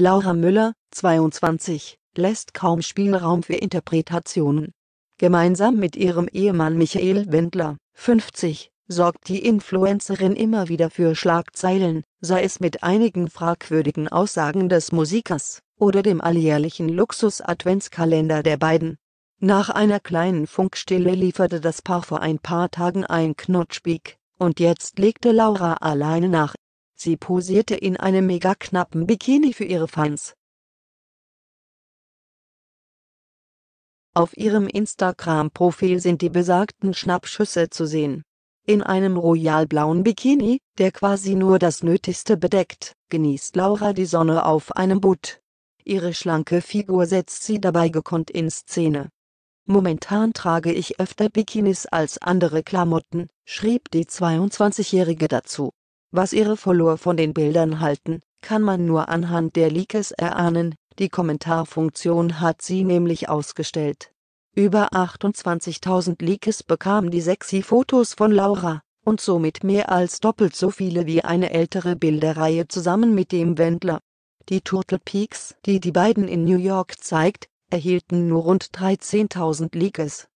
Laura Müller, 22, lässt kaum Spielraum für Interpretationen. Gemeinsam mit ihrem Ehemann Michael Wendler, 50, sorgt die Influencerin immer wieder für Schlagzeilen, sei es mit einigen fragwürdigen Aussagen des Musikers oder dem alljährlichen Luxus-Adventskalender der beiden. Nach einer kleinen Funkstille lieferte das Paar vor ein paar Tagen ein Knutschpeak, und jetzt legte Laura alleine nach Sie posierte in einem mega knappen Bikini für ihre Fans. Auf ihrem Instagram-Profil sind die besagten Schnappschüsse zu sehen. In einem royalblauen Bikini, der quasi nur das Nötigste bedeckt, genießt Laura die Sonne auf einem Boot. Ihre schlanke Figur setzt sie dabei gekonnt in Szene. Momentan trage ich öfter Bikinis als andere Klamotten, schrieb die 22-Jährige dazu. Was ihre Follower von den Bildern halten, kann man nur anhand der Leaks erahnen, die Kommentarfunktion hat sie nämlich ausgestellt. Über 28.000 Leaks bekamen die sexy Fotos von Laura, und somit mehr als doppelt so viele wie eine ältere Bilderreihe zusammen mit dem Wendler. Die Turtle Peaks, die die beiden in New York zeigt, erhielten nur rund 13.000 Leaks.